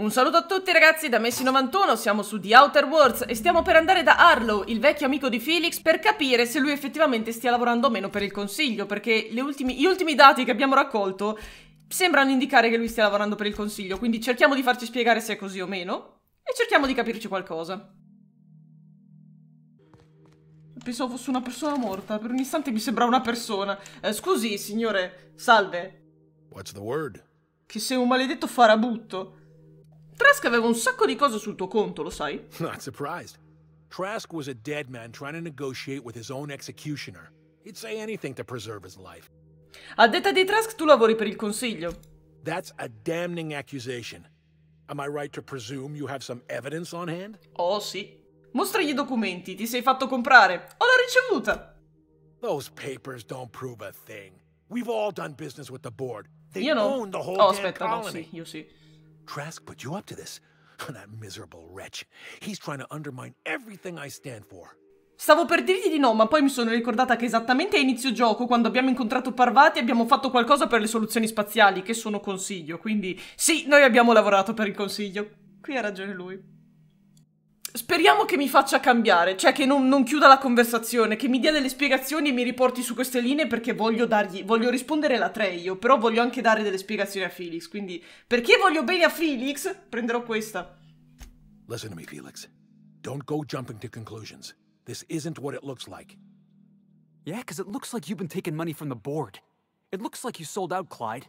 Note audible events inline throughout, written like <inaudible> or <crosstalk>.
Un saluto a tutti ragazzi da Messi91, siamo su The Outer Worlds e stiamo per andare da Harlow, il vecchio amico di Felix, per capire se lui effettivamente stia lavorando o meno per il consiglio, perché ultimi, gli ultimi dati che abbiamo raccolto sembrano indicare che lui stia lavorando per il consiglio, quindi cerchiamo di farci spiegare se è così o meno e cerchiamo di capirci qualcosa. Pensavo fosse una persona morta, per un istante mi sembrava una persona. Eh, scusi, signore, salve. Che sei un maledetto farabutto. Trask aveva un sacco di cose sul tuo conto, lo sai? <laughs> Not surprised. Trask was a dead man trying to negotiate with his own executioner. He'd say anything to preserve his life. A detta di Trask, tu lavori per il consiglio. That's a damning accusation. Am I right to presume you have some evidence on hand? Oh, sì. Mostragli i documenti, ti sei fatto comprare. Ho la ricevuta. Those papers don't prove a thing. We've all done business with the board. They io no. own the whole oh, aspetta, no, sì, io sì. Trask put you up to this. <laughs> That miserable wretch. He's trying to undermine everything I stand for. Stavo per dirgli di no, ma poi mi sono ricordata che esattamente a inizio gioco, quando abbiamo incontrato Parvati, abbiamo fatto qualcosa per le soluzioni spaziali, che sono consiglio. Quindi sì, noi abbiamo lavorato per il consiglio. Qui ha ragione lui. Speriamo che mi faccia cambiare, cioè che non, non chiuda la conversazione, che mi dia delle spiegazioni e mi riporti su queste linee perché voglio dargli, voglio rispondere alla tre io, però voglio anche dare delle spiegazioni a Felix, quindi perché voglio bene a Felix, prenderò questa. Listen to me, Felix. Don't go jumping to conclusions. This isn't what it looks like. Yeah, because it looks like you've been taking money from the board. It looks like you sold out, Clyde.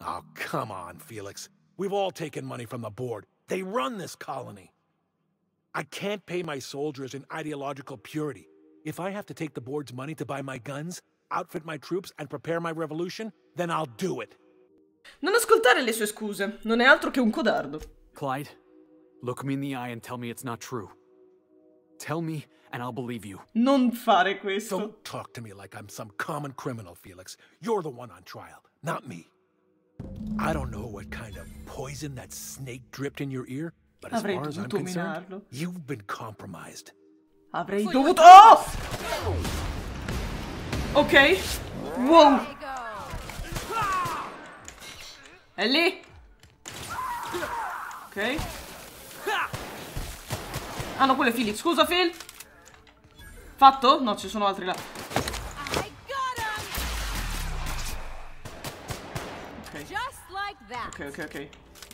Oh, come on, Felix. We've all taken money from the board. They run this colony. I can't pay my soldiers in ideological purity. If I have to take the board's money to buy my guns, outfit my troops and prepare my revolution, then I'll do it. Non ascoltare le sue scuse, non è altro che un codardo. Clyde, look me in the eye and tell me it's not true. Tell me and I'll believe you. Non fare questo. Don't talk to me like I'm some common criminal, Felix. You're the one on trial, not me. I don't know what kind of poison that snake dripped in your ear, But Avrei as far as I'm minarlo. you've been compromised. Avrei dovuto... Oh! Ok. Wow. È lì. Ok. Ah no, quello è Felix. Scusa, Phil. Fatto? No, ci sono altri là. Ok, ok, ok.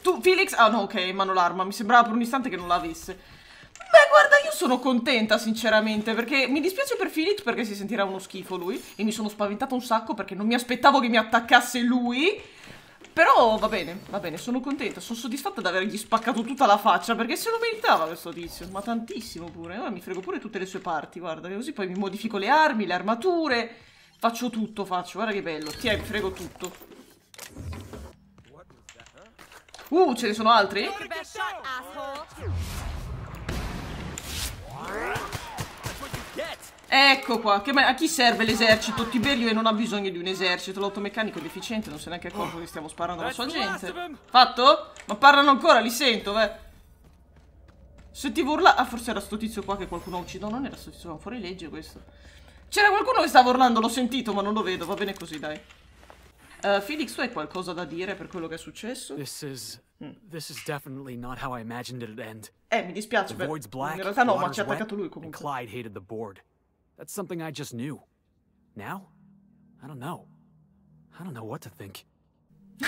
Tu, Felix... Ah no, ok, mano l'arma. Mi sembrava per un istante che non l'avesse. Beh, guarda, io sono contenta, sinceramente, perché mi dispiace per Felix perché si sentirà uno schifo lui. E mi sono spaventata un sacco perché non mi aspettavo che mi attaccasse lui. Però va bene, va bene, sono contenta, sono soddisfatta di avergli spaccato tutta la faccia perché se lo meritava questo tizio, ma tantissimo pure. Ora mi frego pure tutte le sue parti, guarda, così poi mi modifico le armi, le armature, faccio tutto, faccio, guarda che bello. Tiè, mi frego tutto. Uh, ce ne sono altri? Ecco qua, che, a chi serve l'esercito? Tiberio e non ha bisogno di un esercito, l'automeccanico è deficiente, non si è neanche accorto che stiamo sparando alla sua gente. Fatto? Ma parlano ancora, li sento, beh. Sentivo urlare... Ah, forse era sto tizio qua che qualcuno ha ucciso. No, non era sto tizio, ma fuori legge questo. C'era qualcuno che stava urlando, l'ho sentito, ma non lo vedo, va bene così, dai. Eh, Felix, tu hai qualcosa da dire per quello che è successo? This is... Mm. This is definitely not how I imagined it'd end. Eh, mi dispiace, the void's black, in realtà no, ma ci ha attaccato lui comunque. Clyde hated the board. That's something I just knew. Now? I don't know. I don't know what to think. <laughs>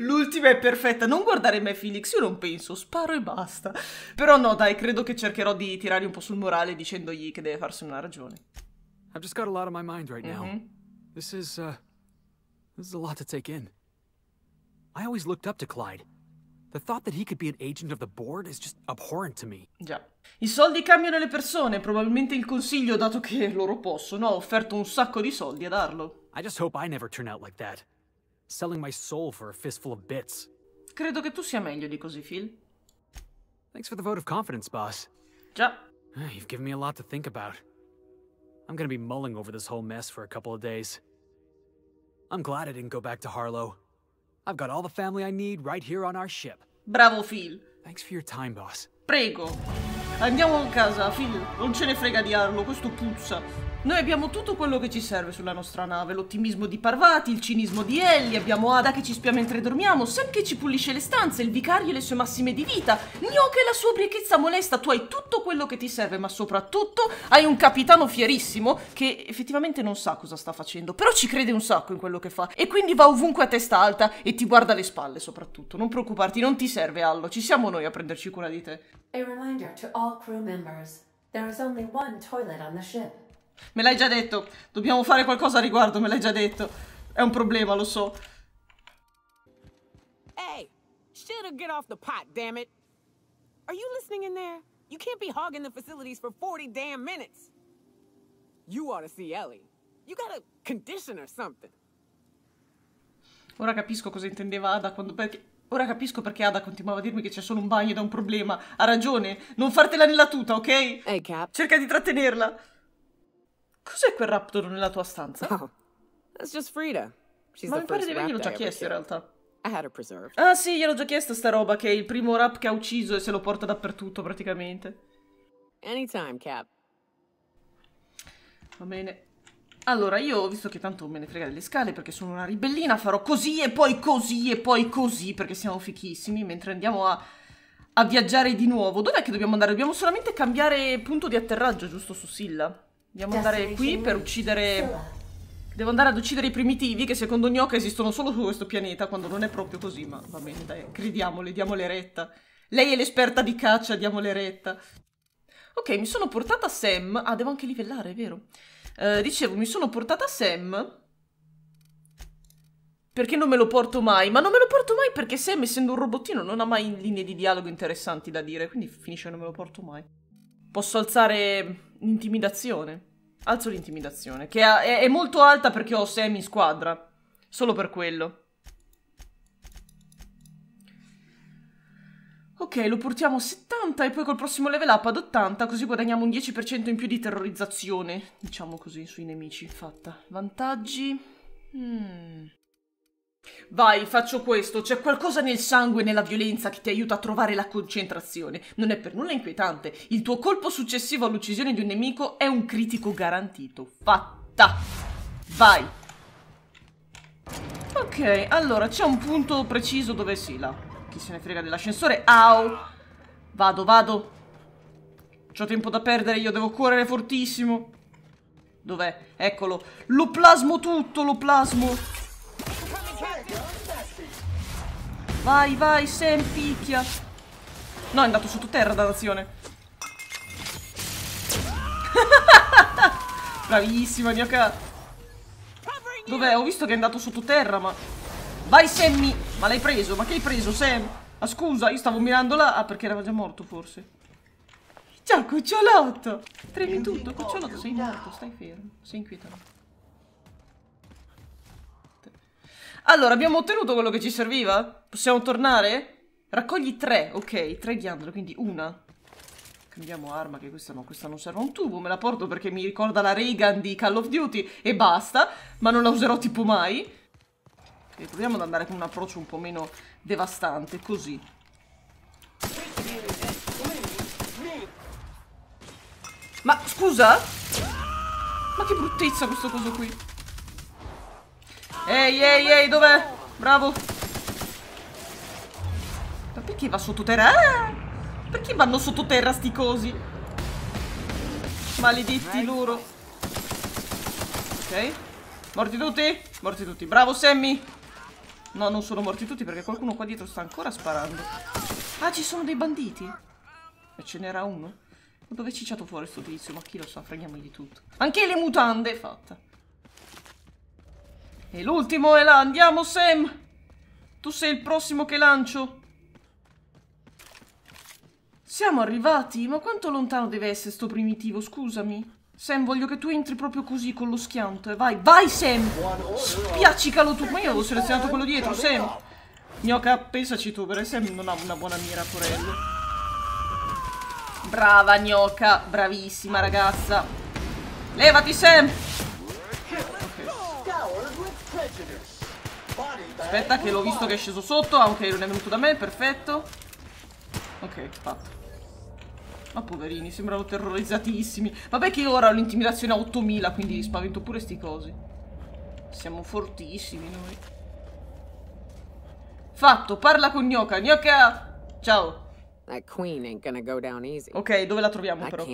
L'ultima è perfetta, non guardare me Felix, io non penso, sparo e basta. Però no, dai, credo che cercherò di tirargli un po' sul morale dicendogli che deve farsi una ragione. I've just got a lot on my mind right now. Mm -hmm. This is uh... This is a lot to take in. I always looked up to Clyde. The thought that he could be an agent of the board is just abhorrent to me. Già. I soldi cambiano le persone, probabilmente il consiglio, dato che loro possono, ha offerto un sacco di soldi a darlo. I just hope I never turn out like that. Selling my soul for a fistful of bits. Credo che tu sia meglio di così, Phil. Thanks for the vote of confidence, boss. Già. Ah, you've given me a lot to think about. I'm gonna be mulling over this whole mess for a couple of days. I'm glad I didn't go back to Harlow. I've got all the family I need right here on our ship. Bravo Phil. Thanks for your time, boss. Prego. Andiamo a casa, Phil. Non ce ne frega di Harlow, questo puzza. Noi abbiamo tutto quello che ci serve sulla nostra nave, l'ottimismo di Parvati, il cinismo di Ellie, abbiamo Ada che ci spia mentre dormiamo, Sam che ci pulisce le stanze, il vicario e le sue massime di vita, Gnocca e la sua brichezza molesta, tu hai tutto quello che ti serve, ma soprattutto hai un capitano fierissimo che effettivamente non sa cosa sta facendo, però ci crede un sacco in quello che fa e quindi va ovunque a testa alta e ti guarda le spalle soprattutto. Non preoccuparti, non ti serve Allo, ci siamo noi a prenderci cura di te. A reminder to all crew members, there is only one toilet on the ship. Me l'hai già detto. Dobbiamo fare qualcosa a riguardo, me l'hai già detto. È un problema, lo so. Hey, shitter get off the pot, damn it. Are you listening in there? You can't be hogging the facilities for 40 damn minutes. You ought to see Ellie. You got a condition or something. Ora capisco cosa intendeva Ada quando... Perché... Ora capisco perché Ada continuava a dirmi che c'è solo un bagno ed è un problema. Ha ragione. Non fartela nella tuta, ok? Hey, Cap. Cerca di trattenerla. Cos'è quel raptor nella tua stanza? Oh, that's just Frida. She's Ma mi pare di averglielo già chiesto in realtà. Ah sì, gliel'ho già chiesto sta roba che è il primo rap che ha ucciso e se lo porta dappertutto praticamente. Anytime, Cap. Va bene. Allora, io, ho visto che tanto me ne frega delle scale perché sono una ribellina, farò così e poi così e poi così perché siamo fichissimi mentre andiamo a, a viaggiare di nuovo. Dov'è che dobbiamo andare? Dobbiamo solamente cambiare punto di atterraggio, giusto, su Silla? Dobbiamo andare qui per uccidere... Devo andare ad uccidere i primitivi che secondo Gnocca esistono solo su questo pianeta, quando non è proprio così, ma va bene, dai, gridiamoli, diamole retta. Lei è l'esperta di caccia, diamole retta. Ok, mi sono portata Sam... Ah, devo anche livellare, è vero. Eh, dicevo, mi sono portata Sam... Perché non me lo porto mai? Ma non me lo porto mai perché Sam, essendo un robottino, non ha mai linee di dialogo interessanti da dire, quindi finisce non me lo porto mai. Posso alzare Intimidazione. Alzo l'intimidazione, che è, è molto alta perché ho semi squadra. Solo per quello. Ok, lo portiamo a 70 e poi col prossimo level up ad 80, così guadagniamo un 10% in più di terrorizzazione, diciamo così, sui nemici, fatta. Vantaggi... Mm. Vai, faccio questo. C'è qualcosa nel sangue e nella violenza che ti aiuta a trovare la concentrazione. Non è per nulla inquietante. Il tuo colpo successivo all'uccisione di un nemico è un critico garantito. Fatta! Vai! Ok, allora c'è un punto preciso dove sì, là. Chi se ne frega dell'ascensore? Au! Vado, vado. C'ho tempo da perdere, io devo correre fortissimo. Dov'è? Eccolo. Lo plasmo tutto, lo plasmo. Vai, vai, Sam, picchia. No, è andato sottoterra dall'azione. <laughs> Bravissima, Nyaka. Dov'è? Ho visto che è andato sottoterra, ma... Vai, Sammy! Ma l'hai preso? Ma che hai preso, Sam? Ah, scusa, io stavo mirando là. Ah, perché era già morto, forse. Ciao, cucciolotto! Tremi tutto, cucciolotto, sei morto, stai fermo. Sei inquietante. Allora, abbiamo ottenuto quello che ci serviva? Possiamo tornare? Raccogli tre, ok, tre ghiandole, quindi una. Cambiamo arma, che questa no, questa non serve un tubo, me la porto perché mi ricorda la Reagan di Call of Duty e basta, ma non la userò tipo mai. Ok, proviamo ad andare con un approccio un po' meno devastante, così. Ma scusa? Ma che bruttezza questo coso qui. Ehi, ehi, ehi, dov'è? Bravo. Ma perché va sottoterra? Eh? Perché vanno sottoterra sti cosi? Maledetti loro. Ok. Morti tutti? Morti tutti. Bravo, Sammy. No, non sono morti tutti perché qualcuno qua dietro sta ancora sparando. Ah, ci sono dei banditi. E ce n'era uno? Dove è cicciato fuori sto tizio? Ma chi lo sa, freghiamo di tutto. Anche le mutande, fatta. E l'ultimo è là, andiamo Sam! Tu sei il prossimo che lancio! Siamo arrivati? Ma quanto lontano deve essere sto primitivo, scusami? Sam, voglio che tu entri proprio così con lo schianto. E eh. vai, vai Sam! Spiaccicalo tu! Ma io avevo selezionato quello dietro, Sam! Gnocca, pensaci tu, perché Sam non ha una buona mira, Corello. Brava, gnocca! Bravissima, ragazza! Levati, Sam! Aspetta che l'ho visto che è sceso sotto. Ah, ok, non è venuto da me, perfetto. Ok, fatto. Ma poverini, sembrano terrorizzatissimi. Vabbè che io ora ho l'intimidazione a 8000, quindi spavento pure sti cosi. Siamo fortissimi noi. Fatto, parla con Gnocca. Gnocca! Ciao. Ok, dove la troviamo però?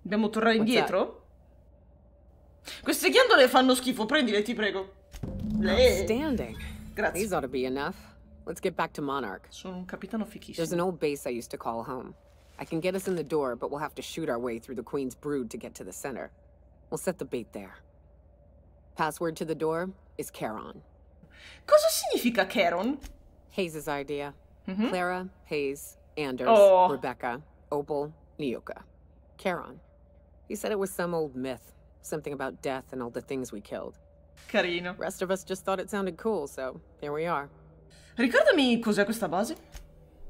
Dobbiamo tornare indietro? Queste ghiandole fanno schifo, prendile, ti prego. Outstanding. Grazie. These ought to be enough. Let's get back to Monarch. Sono capitano fichissimo. There's an old base I used to call home. I can get us in the door, but we'll have to shoot our way through the Queen's brood to get to the center. We'll set the bait there. Password to the door is Charon. Cosa significa Charon? Hayes's idea. Mm -hmm. Clara, Hayes, Anders, oh. Rebecca, Opal, Nioka. Charon. He said it was some old myth, something about death and all the things we killed. Carino. Rest of us just thought it sounded cool, so here we are. Ricordami cos'è questa base?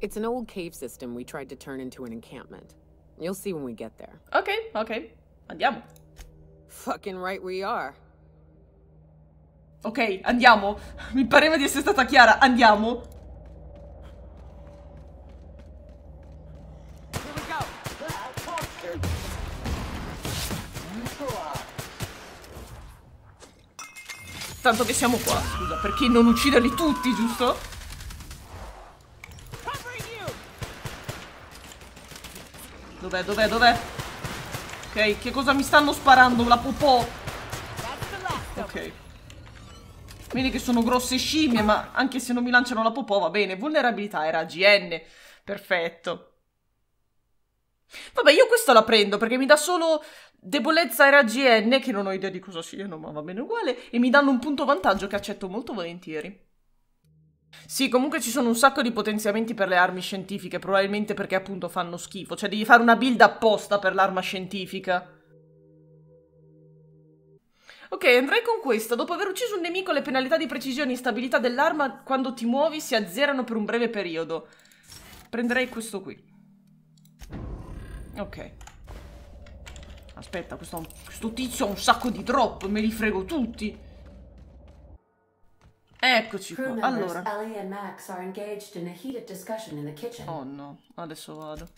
It's an old cave system we tried to turn into an encampment. You'll see when we get there. Ok, ok. Andiamo. Fucking right we are. Ok, andiamo. Mi pareva di essere stata chiara. Andiamo. Tanto che siamo qua, scusa, perché non ucciderli tutti, giusto? Dov'è, dov'è, dov'è? Ok, che cosa mi stanno sparando? La popò! Ok. Vedi che sono grosse scimmie, ma anche se non mi lanciano la popò va bene. Vulnerabilità era GN. Perfetto. Vabbè, io questa la prendo perché mi dà solo Debolezza era GN, che non ho idea di cosa siano, ma va bene uguale, e mi danno un punto vantaggio che accetto molto volentieri. Sì, comunque ci sono un sacco di potenziamenti per le armi scientifiche, probabilmente perché appunto fanno schifo, cioè devi fare una build apposta per l'arma scientifica. Ok, andrei con questa. Dopo aver ucciso un nemico, le penalità di precisione e stabilità dell'arma quando ti muovi si azzerano per un breve periodo. Prenderei questo qui. Ok. Aspetta, questo, questo tizio ha un sacco di drop, me li frego tutti. Eccoci qua. Allora. Oh no, adesso vado.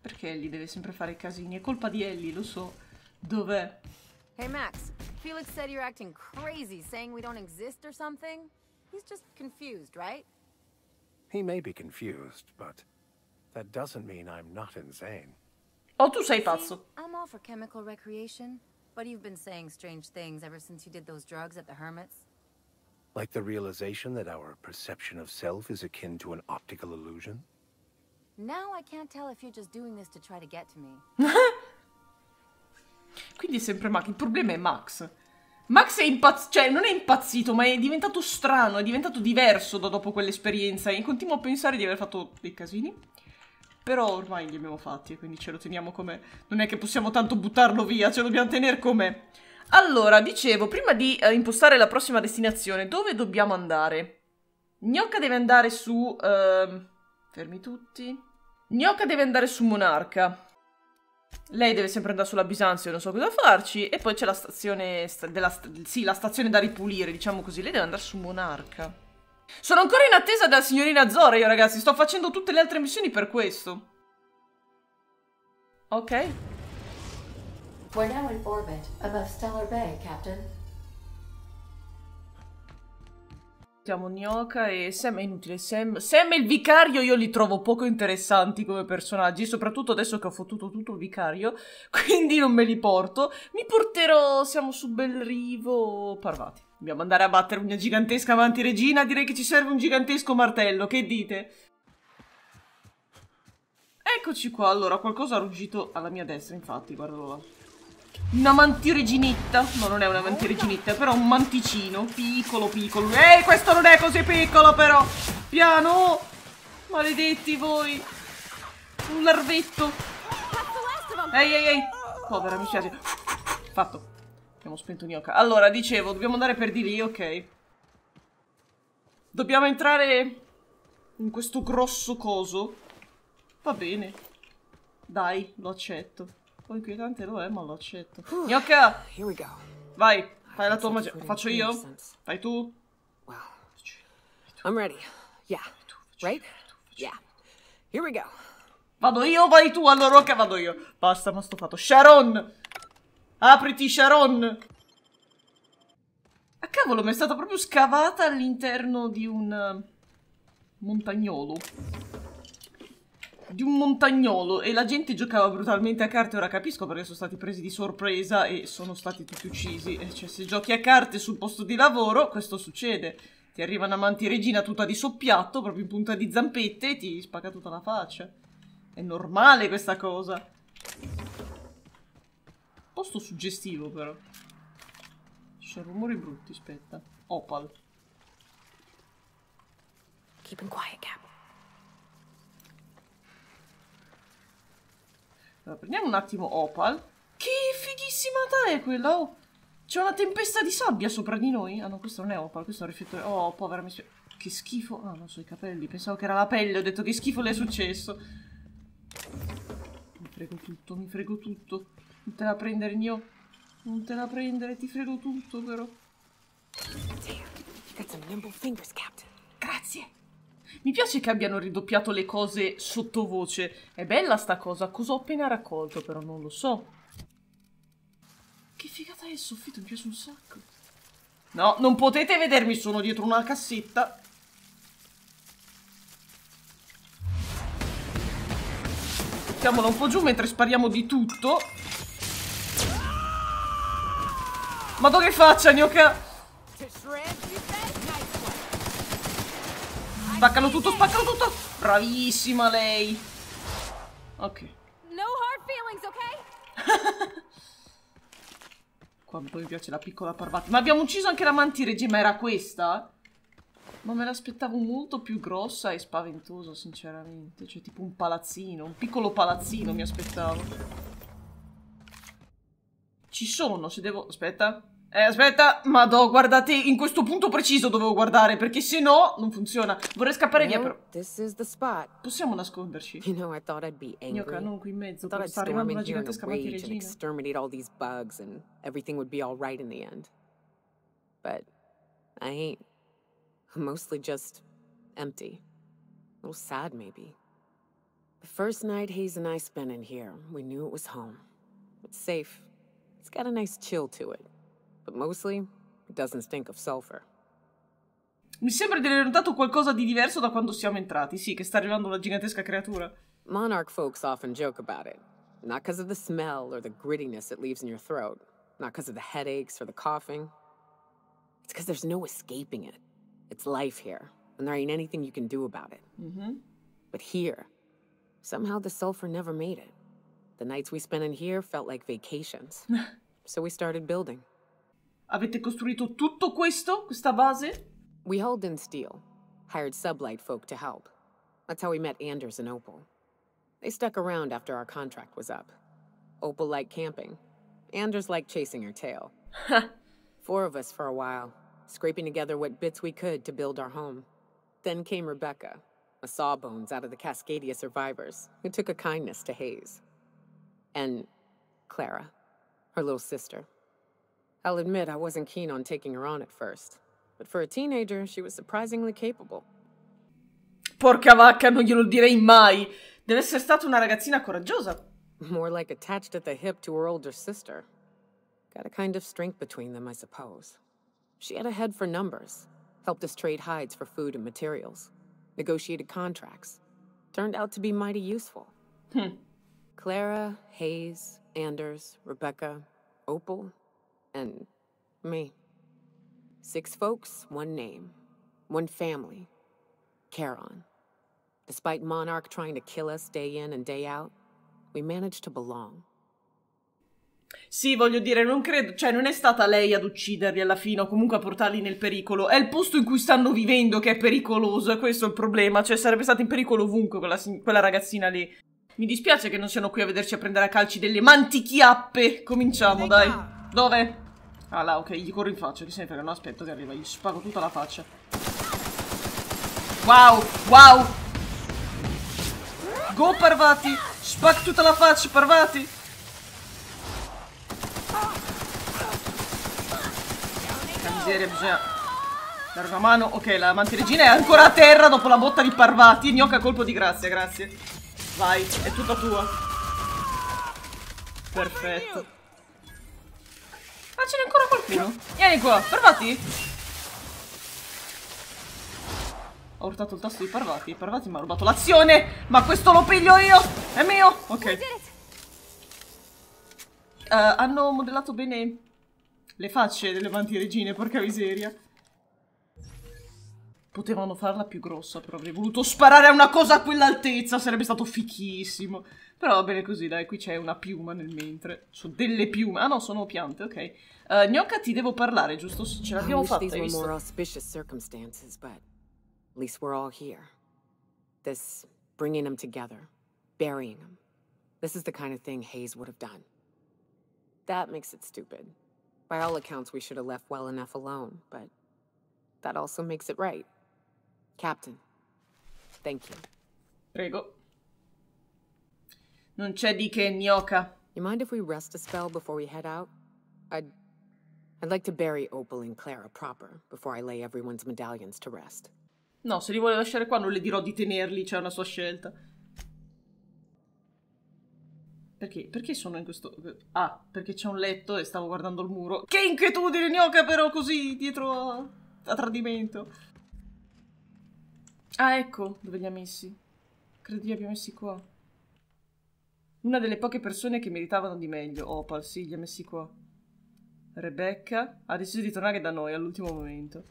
Perché Ellie deve sempre fare casini? È colpa di Ellie, lo so. Dov'è? Hey Max, Felix said you're acting crazy, saying we don't exist or something. He's just confused, right? He may be confused, but that doesn't mean I'm not insane. Oh, tu sei pazzo. I'm all for chemical recreation, but you've been saying strange things ever since you did those drugs at the Hermit's. Like the realization that our perception of self is akin to an optical illusion? Now I can't tell if you're just doing this to try to get to me. <laughs> Quindi sempre Max. Il problema è Max. Max è impazzito, cioè non è impazzito, ma è diventato strano, è diventato diverso da dopo quell'esperienza e continuo a pensare di aver fatto dei casini. Però ormai li abbiamo fatti, quindi ce lo teniamo come... Non è che possiamo tanto buttarlo via, ce lo dobbiamo tenere come... Allora, dicevo, prima di eh, impostare la prossima destinazione, dove dobbiamo andare? Gnocca deve andare su... Eh... Fermi tutti. Gnocca deve andare su Monarca. Lei deve sempre andare sulla Bisanzio, non so cosa farci. E poi c'è la stazione... Sta della sta sì, la stazione da ripulire, diciamo così. Lei deve andare su Monarca. Sono ancora in attesa della signorina Zora io ragazzi, sto facendo tutte le altre missioni per questo. Ok. We're now in orbit above Stellar Bay, Captain. Siamo Nyoka e Sam è inutile, Sam... Sam e il vicario io li trovo poco interessanti come personaggi, soprattutto adesso che ho fottuto tutto il vicario, <laughs> quindi non me li porto. Mi porterò, siamo su Belrivo, Parvati. Dobbiamo andare a battere una gigantesca mantiregina, direi che ci serve un gigantesco martello, che dite? Eccoci qua, allora, qualcosa ha ruggito alla mia destra, infatti, guardalo là. Una mantireginetta, no non è una mantireginetta, però un manticino, piccolo piccolo. Ehi, questo non è così piccolo però! Piano! Maledetti voi! Un larvetto! Ehi, ehi, ehi! Povera, mi piace. Fatto. Abbiamo spento Gnocca. Allora, dicevo, dobbiamo andare per di lì, ok. Dobbiamo entrare in questo grosso coso. Va bene. Dai, lo accetto. Un inquietante lo è, ma lo accetto. Gnocca! Vai, fai la tua magia. Faccio io? Fai tu? Wow. I'm ready. Yeah. Right? Yeah. Here we go. Vado io, vai tu, allora ok, vado io. Basta, ma sto fatto. Sharon! Apriti, Sharon! Ah, cavolo, mi è stata proprio scavata all'interno di un eh, montagnolo. Di un montagnolo. E la gente giocava brutalmente a carte, ora capisco perché sono stati presi di sorpresa e sono stati tutti uccisi. Eh, cioè, se giochi a carte sul posto di lavoro, questo succede. Ti arriva una mantiregina tutta di soppiatto, proprio in punta di zampette, e ti spacca tutta la faccia. È normale questa cosa. Posto suggestivo però. Ci sono rumori brutti, aspetta. Opal. Keep him quiet, Cap. Allora, prendiamo un attimo Opal. Che fighissima fighissimata è quella, oh! C'è una tempesta di sabbia sopra di noi? Ah no, questo non è Opal, questo è un riflettore. Oh, povera missione. Che schifo. Ah, non so i capelli. Pensavo che era la pelle. Ho detto che schifo le è successo. Mi frego tutto, mi frego tutto. Non te la prendere, Nio. Non te la prendere, ti frego tutto, però. Grazie. Mi piace che abbiano ridoppiato le cose sottovoce. È bella sta cosa. Cosa ho appena raccolto, però non lo so. Che figata è il soffitto, mi piace un sacco. No, non potete vedermi, sono dietro una cassetta. Mettiamola un po' giù mentre spariamo di tutto. Ma dove faccia, gnocca! Spaccalo tutto, spaccalo tutto! Bravissima lei! Ok. <laughs> Quanto mi piace la piccola parvata. Ma abbiamo ucciso anche la mantiregge, ma era questa? Ma me l'aspettavo molto più grossa e spaventosa, sinceramente. Cioè, tipo un palazzino, un piccolo palazzino mi aspettavo. Ci sono, se devo... Aspetta. Eh, aspetta, ma do, guardate, in questo punto preciso dovevo guardare, perché se no non funziona. Vorrei scappare via, però. Possiamo nasconderci. You know, I thought I'd be angry. Io canon qui in mezzo, però sta arrivando una gigantesca batteria. exterminate all these bugs and everything would be all right in the end. But I ain't. I'm mostly just empty. A little sad, maybe. The first night Hayes and I spent in here, we knew it was home. It's safe. It's got a nice chill to it. but mostly it doesn't stink of sulfur. Mi sembra di aver notato qualcosa di diverso da quando siamo entrati. Sì, che sta arrivando una gigantesca creatura. Monarch folks often joke about it. Not because of the smell or the grittiness it leaves in your throat. Not because of the headaches or the coughing. It's because there's no escaping it. It's life here, and there ain't anything you can do about it. Mm -hmm. But here, somehow the sulfur never made it. The nights we spent in here felt like vacations. <laughs> so we started building. Avete costruito tutto questo, questa base? We hauled in steel, hired sublight folk to help. That's how we met Anders and Opal. They stuck around after our contract was up. Opal liked camping. Anders liked chasing her tail. Four of us for a while, scraping together what bits we could to build our home. Then came Rebecca, a sawbones out of the Cascadia survivors, who took a kindness to Hayes. And Clara, her little sister. I'll admit I wasn't keen on taking her on at first, but for a teenager, she was surprisingly capable. Porca vacca, non glielo direi mai! Deve essere stata una ragazzina coraggiosa. More like attached at the hip to her older sister. Got a kind of strength between them, I suppose. She had a head for numbers, helped us trade hides for food and materials, negotiated contracts. Turned out to be mighty useful. Hmm. Clara, Hayes, Anders, Rebecca, Opal, and me. Six folks, one name, one family, Charon. Despite Monarch trying to kill us day in and day out, we managed to belong. Sì, voglio dire, non credo, cioè non è stata lei ad ucciderli alla fine o comunque a portarli nel pericolo, è il posto in cui stanno vivendo che è pericoloso, e questo è il problema, cioè sarebbe stata in pericolo ovunque quella, quella ragazzina lì. Mi dispiace che non siano qui a vederci a prendere a calci delle mantichiappe, cominciamo dai. Dove? Ah là, ok, gli corro in faccia, che se ne frega, non aspetto che arriva, gli spago tutta la faccia. Wow, wow! Go Parvati! Spac tutta la faccia, Parvati! La miseria, bisogna dare una mano. Ok, la mantiregina è ancora a terra dopo la botta di Parvati. Gnocca colpo di grazia, grazie. Vai, è tutta tua. Perfetto. Ah, ce n'è ancora qualcuno. Vieni qua, Parvati. Ho urtato il tasto di Parvati. Parvati mi ha rubato l'azione. Ma questo lo piglio io. È mio. Ok. Uh, hanno modellato bene le facce delle manti regine, porca miseria. Potevano farla più grossa, però avrei voluto sparare a una cosa a quell'altezza. Sarebbe stato fichissimo. Però va bene così, dai, qui c'è una piuma nel mentre. Sono delle piume. Ah no, sono piante, ok. Uh, Gnocca, ti devo parlare, giusto? Ce l'abbiamo fatta, hai visto? more auspicious circumstances, but at least we're all here. bringing them together, burying them. This is the kind of thing Hayes would have done. That makes it stupid. By all accounts, we should have left well enough alone, but that also makes it right. Captain, thank you. Prego. Non c'è di che, gnocca. You mind if we rest a spell before we head out? I'd... I'd like to bury Opal and Clara proper before I lay everyone's medallions to rest. No, se li vuole lasciare qua non le dirò di tenerli, c'è una sua scelta. Perché? Perché sono in questo... Ah, perché c'è un letto e stavo guardando il muro. Che inquietudine, gnocca, però, così, dietro a, a tradimento. Ah, ecco dove li ha messi. Credo li abbia messi qua. Una delle poche persone che meritavano di meglio. Opal, oh, sì, li ha messi qua. Rebecca ha deciso di tornare da noi all'ultimo momento.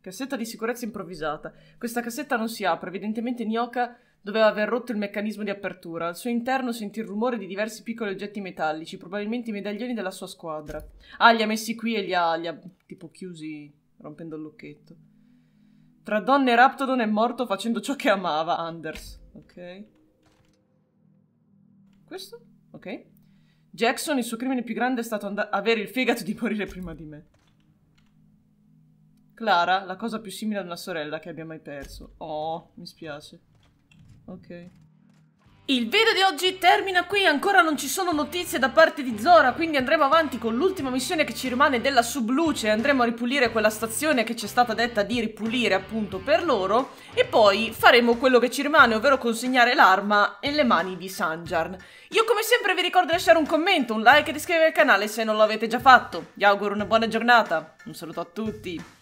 Cassetta di sicurezza improvvisata. Questa cassetta non si apre, evidentemente Nioka doveva aver rotto il meccanismo di apertura. Al suo interno sentì il rumore di diversi piccoli oggetti metallici, probabilmente i medaglioni della sua squadra. Ah, li ha messi qui e li ha, li ha tipo chiusi rompendo il lucchetto. Tra donne e Raptodon è morto facendo ciò che amava, Anders. Ok. Questo? Ok. Jackson, il suo crimine più grande è stato avere il fegato di morire prima di me. Clara, la cosa più simile a una sorella che abbia mai perso. Oh, mi spiace. Ok. Il video di oggi termina qui, ancora non ci sono notizie da parte di Zora, quindi andremo avanti con l'ultima missione che ci rimane della subluce, andremo a ripulire quella stazione che ci è stata detta di ripulire appunto per loro e poi faremo quello che ci rimane, ovvero consegnare l'arma nelle mani di Sanjarn. Io come sempre vi ricordo di lasciare un commento, un like e di iscrivervi al canale se non lo avete già fatto. Vi auguro una buona giornata, un saluto a tutti!